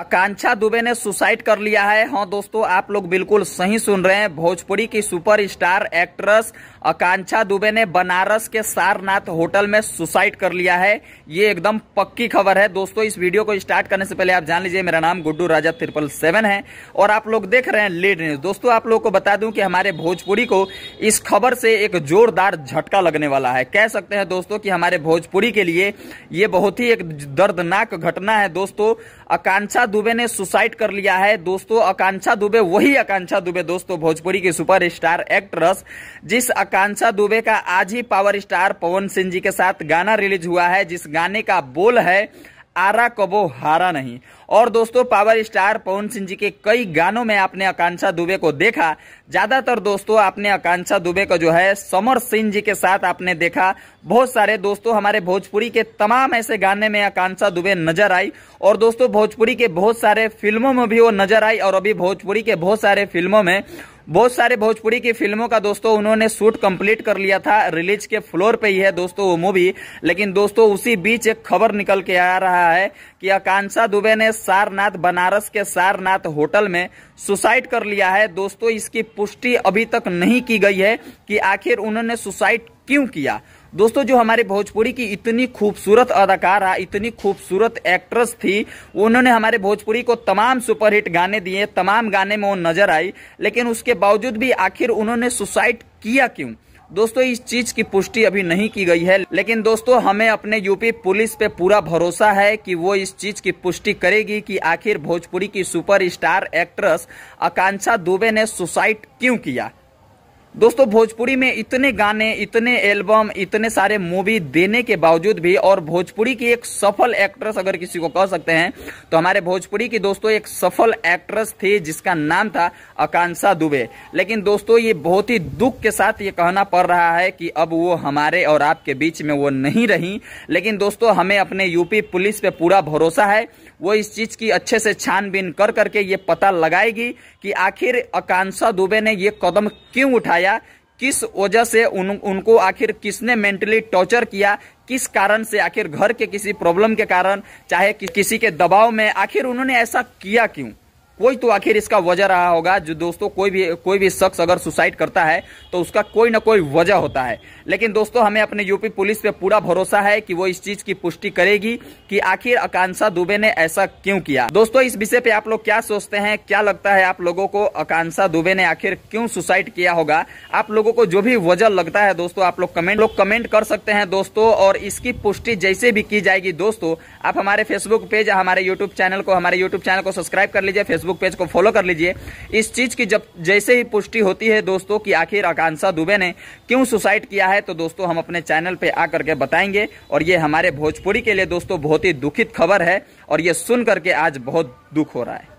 आकांक्षा दुबे ने सुसाइड कर लिया है हाँ दोस्तों आप लोग बिल्कुल सही सुन रहे हैं भोजपुरी की सुपरस्टार एक्ट्रेस आकांक्षा दुबे ने बनारस के सारनाथ होटल में सुसाइड कर लिया है ये एकदम पक्की खबर है दोस्तों इस वीडियो को स्टार्ट करने से पहले आप जान लीजिए मेरा नाम गुड्डू राजा त्रिपल सेवन है और आप लोग देख रहे हैं लेट न्यूज दोस्तों आप लोग को बता दूं कि हमारे भोजपुरी को इस खबर से एक जोरदार झटका लगने वाला है कह सकते हैं दोस्तों की हमारे भोजपुरी के लिए ये बहुत ही एक दर्दनाक घटना है दोस्तों आकांक्षा दुबे ने सुसाइड कर लिया है दोस्तों आकांक्षा दुबे वही आकांक्षा दुबे दोस्तों भोजपुरी की सुपर स्टार एक्ट्रेस जिस आकांक्षा दुबे का आज ही पावर स्टार पवन सिंह जी के साथ गाना रिलीज हुआ है जिस गाने का बोल है आरा कबो हारा नहीं और दोस्तों पावर स्टार पवन सिंह जी के कई गानों में आपने आकांक्षा दुबे को देखा ज्यादातर दोस्तों आपने आकांक्षा दुबे को जो है समर सिंह जी के साथ आपने देखा बहुत सारे दोस्तों हमारे भोजपुरी के तमाम ऐसे गाने में आकांक्षा दुबे नजर आई और दोस्तों भोजपुरी के बहुत सारे फिल्मों में भी वो नजर आई और अभी भोजपुरी के बहुत सारे फिल्मों में बहुत सारे भोजपुरी की फिल्मों का दोस्तों उन्होंने शूट कंप्लीट कर लिया था रिलीज के फ्लोर पे ही है दोस्तों वो मूवी लेकिन दोस्तों उसी बीच एक खबर निकल के आ रहा है कि आकांक्षा दुबे ने सारनाथ बनारस के सारनाथ होटल में सुसाइड कर लिया है दोस्तों इसकी पुष्टि अभी तक नहीं की गई है कि आखिर उन्होंने सुसाइड क्यों किया दोस्तों जो हमारे भोजपुरी की इतनी खूबसूरत अदाकारा इतनी खूबसूरत एक्ट्रेस थी उन्होंने हमारे भोजपुरी को तमाम सुपरहिट गाने दिए तमाम गाने में वो नजर आई लेकिन उसके बावजूद भी आखिर उन्होंने सुसाइड किया क्यों दोस्तों इस चीज की पुष्टि अभी नहीं की गई है लेकिन दोस्तों हमें अपने यूपी पुलिस पे पूरा भरोसा है कि वो इस चीज की पुष्टि करेगी कि आखिर भोजपुरी की सुपरस्टार एक्ट्रेस आकांक्षा दुबे ने सुसाइड क्यों किया दोस्तों भोजपुरी में इतने गाने इतने एल्बम इतने सारे मूवी देने के बावजूद भी और भोजपुरी की एक सफल एक्ट्रेस अगर किसी को कह सकते हैं तो हमारे भोजपुरी की दोस्तों एक सफल एक्ट्रेस थी जिसका नाम था आकांक्षा दुबे लेकिन दोस्तों ये बहुत ही दुख के साथ ये कहना पड़ रहा है कि अब वो हमारे और आपके बीच में वो नहीं रही लेकिन दोस्तों हमें अपने यूपी पुलिस पर पूरा भरोसा है वो इस चीज़ की अच्छे से छानबीन कर करके ये पता लगाएगी कि आखिर आकांक्षा दुबे ने ये कदम क्यों उठाया किस वजह से उन, उनको आखिर किसने मेंटली टॉर्चर किया किस कारण से आखिर घर के किसी प्रॉब्लम के कारण चाहे कि, किसी के दबाव में आखिर उन्होंने ऐसा किया क्यों कोई तो आखिर इसका वजह रहा होगा जो दोस्तों कोई भी कोई भी शख्स अगर सुसाइड करता है तो उसका कोई ना कोई वजह होता है लेकिन दोस्तों हमें अपने यूपी पुलिस पे पूरा भरोसा है कि वो इस चीज की पुष्टि करेगी कि आखिर आकांक्षा दुबे ने ऐसा क्यों किया दोस्तों इस विषय पे आप लोग क्या सोचते हैं क्या लगता है आप लोगों को आकांक्षा दुबे ने आखिर क्यों सुसाइड किया होगा आप लोगों को जो भी वजह लगता है दोस्तों आप लोग कमेंट लोग कमेंट कर सकते हैं दोस्तों और इसकी पुष्टि जैसे भी की जाएगी दोस्तों आप हमारे फेसबुक पेज हमारे यूट्यूब चैनल को हमारे यूट्यूब चैनल को सब्सक्राइब कर लीजिए फेसबुक फेसबुक पेज को फॉलो कर लीजिए इस चीज़ की जब जैसे ही पुष्टि होती है दोस्तों कि आखिर आकांक्षा दुबे ने क्यों सुसाइड किया है तो दोस्तों हम अपने चैनल पे आकर के बताएंगे और ये हमारे भोजपुरी के लिए दोस्तों बहुत ही दुखित खबर है और ये सुन करके आज बहुत दुख हो रहा है